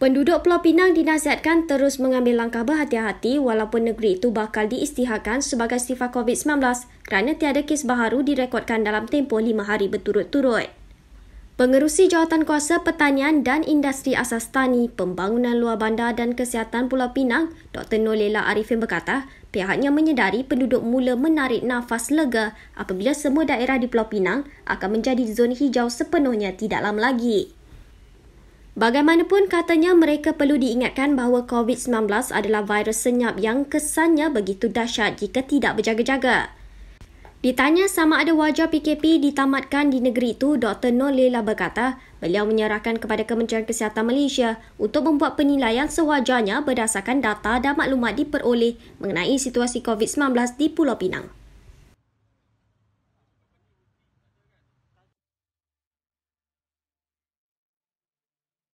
Penduduk Pulau Pinang dinasihatkan terus mengambil langkah berhati-hati walaupun negeri itu bakal diistiharkan sebagai sifar COVID-19 kerana tiada kes baharu direkodkan dalam tempoh lima hari berturut-turut. Pengerusi Jawatan Kuasa Pertanian dan Industri Asas Tani, Pembangunan Luar Bandar dan Kesihatan Pulau Pinang, Dr. Nolela Arifin berkata, pihaknya menyedari penduduk mula menarik nafas lega apabila semua daerah di Pulau Pinang akan menjadi zon hijau sepenuhnya tidak lama lagi. Bagaimanapun katanya mereka perlu diingatkan bahawa COVID-19 adalah virus senyap yang kesannya begitu dahsyat jika tidak berjaga-jaga. Ditanya sama ada wajar PKP ditamatkan di negeri itu, Dr. Nur Leila berkata, beliau menyerahkan kepada Kementerian Kesihatan Malaysia untuk membuat penilaian sewajarnya berdasarkan data dan maklumat diperoleh mengenai situasi COVID-19 di Pulau Pinang.